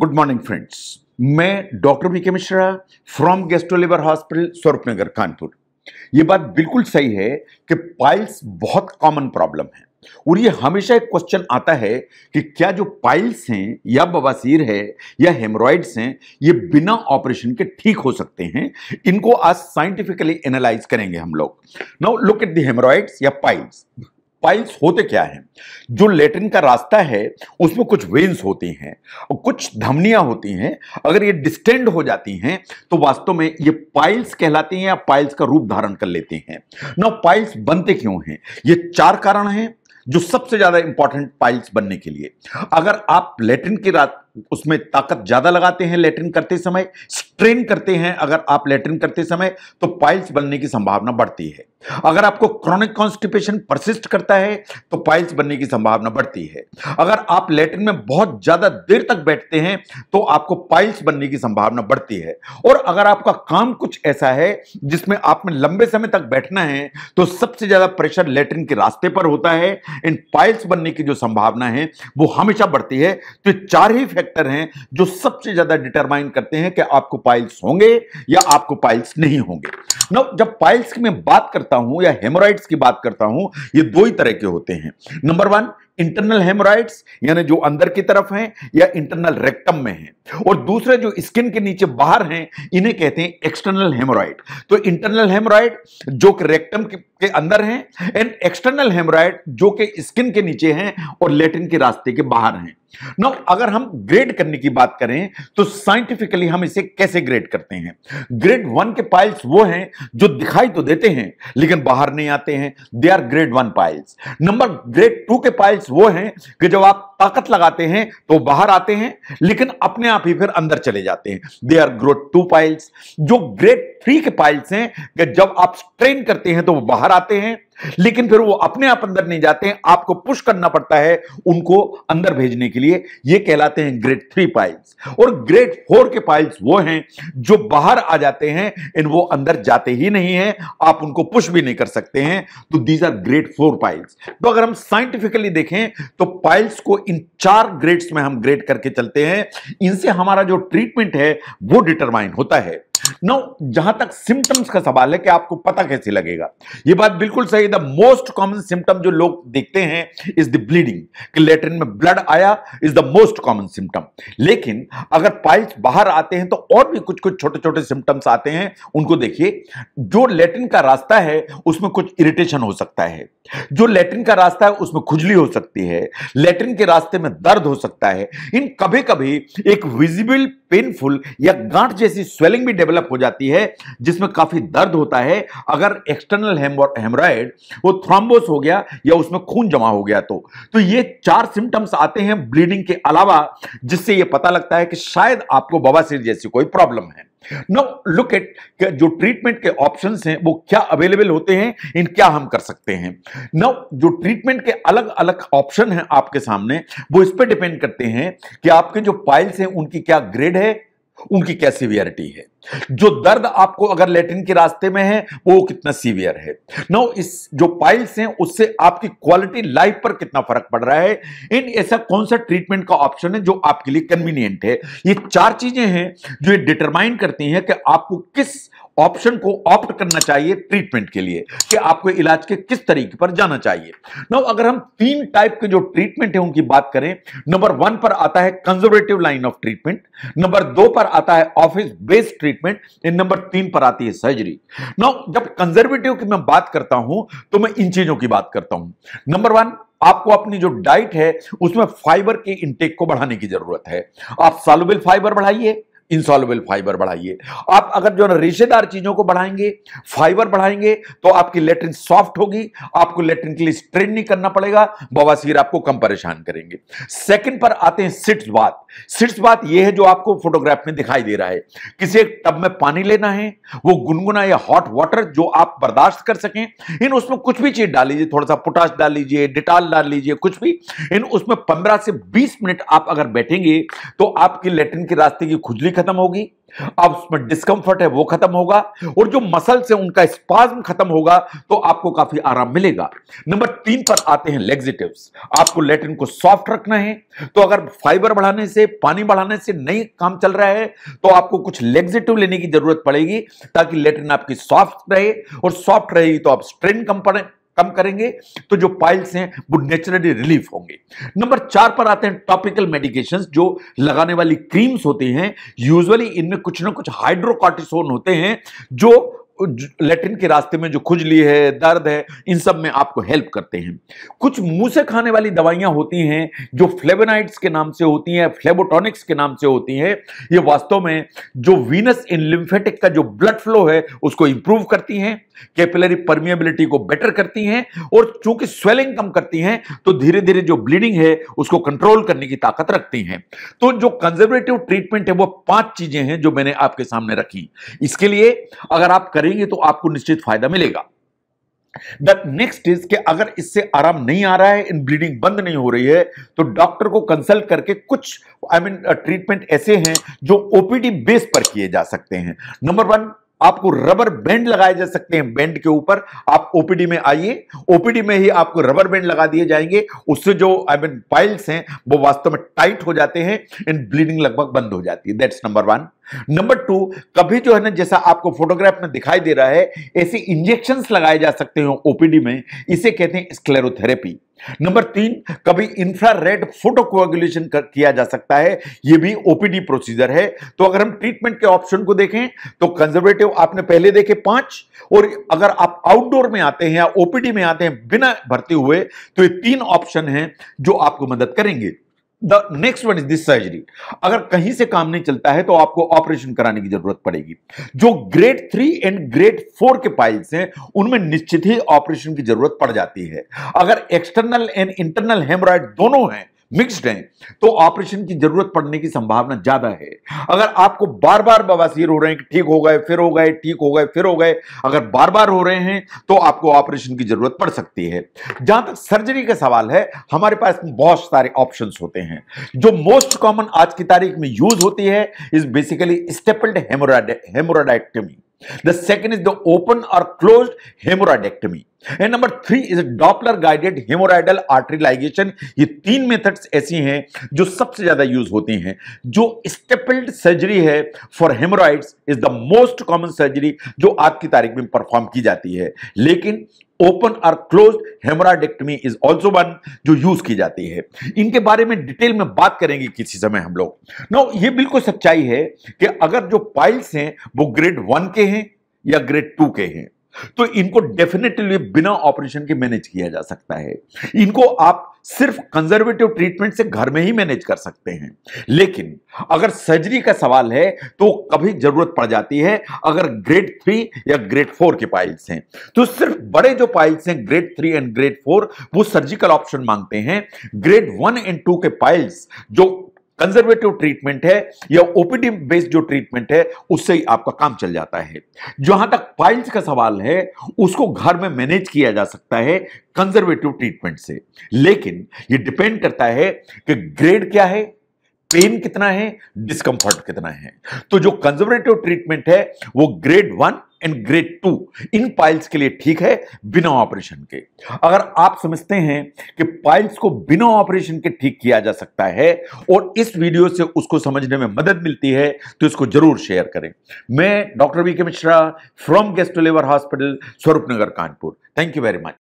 good morning friends मैं doctor V K Mishra from गेस्टोलिवर hospital Swaroop Nagar Kanpur ये बात बिल्कुल सही है कि पाइल्स बहुत कॉमन प्रॉब्लम है और ये हमेशा एक क्वेश्चन आता है कि क्या जो पाइल्स हैं या बवासीर है या हेमरॉइड्स हैं ये बिना ऑपरेशन के ठीक हो सकते हैं इनको आज साइंटिफिकली एनालाइज करेंगे हम लोग now look at the haemorrhoids या पाइल्स पाइल्स होते क्या हैं जो लेटरिन का रास्ता है उसमें कुछ वेन्स होती हैं और कुछ धमनियां होती हैं अगर ये डिस्टेंड हो जाती हैं तो वास्तव में ये पाइल्स कहलाते हैं या पाइल्स का रूप धारण कर लेते हैं ना पाइल्स बनते क्यों हैं ये चार कारण हैं जो सबसे ज्यादा इंपॉर्टेंट पाइल्स बनने के लिए अगर आप लेटिन के उसमें ताकत ज़्यादा लगाते हैं लेटरिन करते समय स्ट्रेन करते हैं अगर आप लेटरिन करते समय तो पाइल्स बनने की संभावना बढ़ती है अगर आपको क्रॉनिक कॉन्स्टिपेशन परसिस्ट करता है तो पाइल्स बनने की संभावना बढ़ती है अगर आप लेटरिन में बहुत ज़्यादा देर तक बैठते हैं तो आपको पाइल्स बनने की संभावना बढ़ती है और अगर आपका काम कुछ ऐसा है जिसमें आप में लंबे समय तक बैठना है तो सबसे ज़्यादा प्रेशर लेटरिन के रास्ते पर होता है इन पाइल्स बनने की जो संभावना है वो हमेशा बढ़ती है तो चार ही फैक्टर हैं जो सबसे ज्यादा डिटरमाइन करते हैं कि आपको पाइल्स होंगे या आपको पाइल्स नहीं होंगे नौ जब पाइल्स की मैं बात करता हूं या हेमोराइड्स की बात करता हूं ये दो ही तरह के होते हैं नंबर वन इंटरनल हेमोराइड्स यानी जो अंदर की तरफ हैं या इंटरनल रेक्टम में हैं और दूसरे जो स्किन के नीचे बाहर हैं इन्हें कहते हैं एक्सटर्नल हेमोराइड तो इंटरनल हेमोराइड जो कि रेक्टम के अंदर हैं एंड एक्सटर्नल हेमोराइड जो कि स्किन के नीचे हैं और लेटिन के रास्ते के बाहर हैं नाउ अगर हम ग्रेड करने की बात करें तो साइंटिफिकली हम इसे कैसे ग्रेड करते हैं ग्रेड वन के पाइल्स वो हैं जो दिखाई तो देते हैं लेकिन बाहर नहीं आते हैं they are grade one piles number grade two के पाइल्स वो हैं कि जब आप ताकत लगाते हैं तो बाहर आते हैं लेकिन अपने आप ही फिर अंदर चले जाते हैं they are growth two piles जो ग्रेट थ्री के पाइल्स हैं कि जब आप स्ट्रेन करते हैं तो वो बाहर आते हैं लेकिन फिर वो अपने आप अंदर नहीं जाते हैं आपको पुश करना पड़ता है उनको अंदर भेजने के लिए ये कहलाते हैं ग्रेट थ्री पाइल्स और ग्रेट फोर के पाइल्स वो हैं जो बाहर आ जाते हैं इन वो अंदर जाते ही नहीं है आप उनको पुश भी नहीं कर सकते हैं तो these are grade four piles तो अगर हम साइंटिफिकली देखें तो पाइल्स को इन चार ग्रेड्स में हम ग्रेड करके चलते हैं इनसे हमारा जो ट्रीटमेंट है वो डिटरमाइन होता है नो जहां तक सिम्टम्स का सवाल है कि आपको पता कैसे लगेगा ये बात बिल्कुल सही द मोस्ट कॉमन सिम्टम जो लोग देखते हैं इज द ब्लीडिंग कि लेटरिन में ब्लड आया is the most common symptom लेकिन अगर पाइल्स बाहर आते हैं तो और भी कुछ कुछ छोटे छोटे सिम्टम्स आते हैं उनको देखिए जो लेटरिन का रास्ता है उसमें कुछ इरिटेशन हो सकता है जो लेटरिन का रास्ता है उसमें खुजली हो सकती है लेटरिन के रास्ते रास्ते में दर्द हो सकता है इन कभी कभी एक विजिबल पेनफुल या गांठ जैसी स्वेलिंग भी डेवलप हो जाती है जिसमें काफी दर्द होता है अगर एक्सटर्नल हेमराइड वो थ्रोम्बोस हो गया या उसमें खून जमा हो गया तो तो ये चार सिम्टम्स आते हैं ब्लीडिंग के अलावा जिससे ये पता लगता है कि शायद आपको बवासीर जैसी कोई प्रॉब्लम है नो लुक एट जो ट्रीटमेंट के ऑप्शन हैं वो क्या अवेलेबल होते हैं इन क्या हम कर सकते हैं नो जो ट्रीटमेंट के अलग अलग ऑप्शन हैं आपके सामने वो इस पर डिपेंड करते हैं कि आपके जो पाइल्स हैं उनकी क्या ग्रेड है उनकी क्या सीवियरिटी है जो दर्द आपको अगर लेटिन के रास्ते में है वो कितना सीवियर है नौ इस जो पाइल्स हैं उससे आपकी क्वालिटी लाइफ पर कितना फर्क पड़ रहा है इन ऐसा कौन सा ट्रीटमेंट का ऑप्शन है जो आपके लिए कन्वीनियंट है ये चार चीजें हैं जो ये डिटरमाइन करती हैं कि आपको किस ऑप्शन को ऑप्ट करना चाहिए ट्रीटमेंट के लिए कि आपको इलाज के किस तरीके पर जाना चाहिए नौ अगर हम तीन टाइप के जो ट्रीटमेंट है उनकी बात करें नंबर वन पर आता है conservative line of treatment number दो पर आता है ऑफिस बेस्ड ट्रीटमेंट नंबर तीन पर आती है सर्जरी नौ जब कंजर्वेटिव की मैं बात करता हूं तो मैं इन चीजों की बात करता हूं नंबर वन आपको अपनी जो डाइट है उसमें फाइबर के इंटेक को बढ़ाने की जरूरत है आप सालुबिल फाइबर बढ़ाइए इंसॉल्युबल फाइबर बढ़ाइए आप अगर जो है रेशेदार चीज़ों को बढ़ाएंगे फाइबर बढ़ाएंगे तो आपकी लेटरिन सॉफ्ट होगी आपको लेटरिन के लिए स्ट्रेन नहीं करना पड़ेगा बवासीर आपको कम परेशान करेंगे सेकंड पर आते हैं सिट्स बात सिट्स बात यह है जो आपको फोटोग्राफ में दिखाई दे रहा है किसी टब में पानी लेना है वो गुनगुना या हॉट वाटर जो आप बर्दाश्त कर सकें इन उसमें कुछ भी चीज डाल लीजिए थोड़ा सा पोटास डाल लीजिए डिटॉल डाल लीजिए कुछ भी इन उसमें पंद्रह से बीस मिनट आप अगर बैठेंगे तो आपकी लेटरिन के रास्ते की खुजली खत्म होगी अब उसमें डिस्कम्फर्ट है वो खत्म होगा और जो मसल से उनका स्पाज्म खत्म होगा तो आपको काफी आराम मिलेगा नंबर तीन पर आते हैं लेग्जिटिव्स आपको लेटिन को सॉफ्ट रखना है तो अगर फाइबर बढ़ाने से पानी बढ़ाने से नहीं काम चल रहा है तो आपको कुछ लेग्जिटिव लेने की जरूरत पड़ेगी ताकि लेटिन आपकी सॉफ्ट रहे और सॉफ्ट रहेगी तो आप स्ट्रेन कंपोनेंट कम करेंगे तो जो पाइल्स हैं वो नेचुरली रिलीफ होंगे नंबर चार पर आते हैं टॉपिकल मेडिकेशंस जो लगाने वाली क्रीम्स होती हैं यूजुअली इनमें कुछ ना कुछ हाइड्रोकॉटिसोन होते हैं जो लेटिन के रास्ते में जो खुजली है दर्द है इन सब में आपको हेल्प करते हैं कुछ मुंह से खाने वाली दवाइयां होती हैं जो फ्लेबोनाइट्स के नाम से होती हैं फ्लेबोटॉनिक्स के नाम से होती हैं ये वास्तव में जो वीनस इन लिम्फेटिक का जो ब्लड फ्लो है उसको इंप्रूव करती हैं कैपिलरी परमिएबिलिटी को बेटर करती हैं और चूंकि स्वेलिंग कम करती हैं तो धीरे धीरे जो ब्लीडिंग है उसको कंट्रोल करने की ताकत रखती हैं तो जो कंजर्वेटिव ट्रीटमेंट है वो पांच चीजें हैं जो मैंने आपके सामने रखी इसके लिए अगर आप करें करेंगे तो आपको निश्चित फायदा मिलेगा द नेक्स्ट इज के अगर इससे आराम नहीं आ रहा है इन ब्लीडिंग बंद नहीं हो रही है तो डॉक्टर को कंसल्ट करके कुछ आई मीन ट्रीटमेंट ऐसे हैं जो ओपीडी बेस पर किए जा सकते हैं नंबर वन आपको रबर बैंड लगाए जा सकते हैं बैंड के ऊपर आप ओपीडी में आइए ओपीडी में ही आपको रबर बैंड लगा दिए जाएंगे उससे जो आई मीन पाइल्स हैं वो वास्तव में टाइट हो जाते हैं एंड ब्लीडिंग लगभग बंद हो जाती है that's number one number two कभी जो है ना जैसा आपको फोटोग्राफ में दिखाई दे रहा है ऐसे इंजेक्शन लगाए जा सकते हैं ओपीडी में इसे कहते हैं स्क्लेरोथेरेपी नंबर तीन कभी इंफ्रारेड फोटोकोगुलेशन किया जा सकता है यह भी ओपीडी प्रोसीजर है तो अगर हम ट्रीटमेंट के ऑप्शन को देखें तो कंजर्वेटिव आपने पहले देखे पांच और अगर आप आउटडोर में आते हैं या ओपीडी में आते हैं बिना भरते हुए तो ये तीन ऑप्शन हैं जो आपको मदद करेंगे the next one is this surgery अगर कहीं से काम नहीं चलता है तो आपको ऑपरेशन कराने की जरूरत पड़ेगी जो grade three and grade four के पाइल्स हैं उनमें निश्चित ही ऑपरेशन की जरूरत पड़ जाती है अगर एक्सटर्नल एंड इंटरनल हेमराइड दोनों हैं मिक्स्ड हैं तो ऑपरेशन की जरूरत पड़ने की संभावना ज्यादा है अगर आपको बार बार बवासीर हो रहे हैं कि ठीक हो गए फिर हो गए ठीक हो गए फिर हो गए अगर बार बार हो रहे हैं तो आपको ऑपरेशन की जरूरत पड़ सकती है जहां तक सर्जरी का सवाल है हमारे पास बहुत सारे ऑप्शन होते हैं जो मोस्ट कॉमन आज की तारीख में यूज होती है is basically stapled haemorrhoidectomy the second is the open और close haemorrhoidectomy and number three is Doppler guided haemorrhoidal artery ligation ये तीन मेथड्स ऐसी हैं जो सबसे ज्यादा यूज होती हैं जो स्टेपल्ड सर्जरी है for haemorrhoids is the most common surgery जो आज की तारीख में परफॉर्म की जाती है लेकिन ओपन और close haemorrhoidectomy is also one जो यूज की जाती है इनके बारे में डिटेल में बात करेंगे किसी समय हम लोग नो ये बिल्कुल सच्चाई है कि अगर जो पाइल्स हैं वो ग्रेड वन के हैं या ग्रेड टू के हैं तो इनको डेफिनेटली बिना ऑपरेशन के मैनेज किया जा सकता है इनको आप सिर्फ कंजर्वेटिव ट्रीटमेंट से घर में ही मैनेज कर सकते हैं लेकिन अगर सर्जरी का सवाल है तो कभी जरूरत पड़ जाती है अगर ग्रेड थ्री या ग्रेड फोर के पाइल्स हैं तो सिर्फ बड़े जो पाइल्स हैं grade three and grade four वो सर्जिकल ऑप्शन मांगते हैं ग्रेड वन एंड टू के पाइल्स जो कंजर्वेटिव ट्रीटमेंट है या ओपीडी बेस्ड जो ट्रीटमेंट है उससे ही आपका काम चल जाता है जहां तक पाइल्स का सवाल है उसको घर में मैनेज किया जा सकता है कंजर्वेटिव ट्रीटमेंट से लेकिन ये डिपेंड करता है कि ग्रेड क्या है पेन कितना है डिस्कंफर्ट कितना है तो जो कंजर्वेटिव ट्रीटमेंट है वो grade one and grade two इन पाइल्स के लिए ठीक है बिना ऑपरेशन के अगर आप समझते हैं कि पाइल्स को बिना ऑपरेशन के ठीक किया जा सकता है और इस वीडियो से उसको समझने में मदद मिलती है तो इसको जरूर शेयर करें मैं doctor V K Mishra from gastro liver hospital Swaroop Nagar Kanpur thank you very much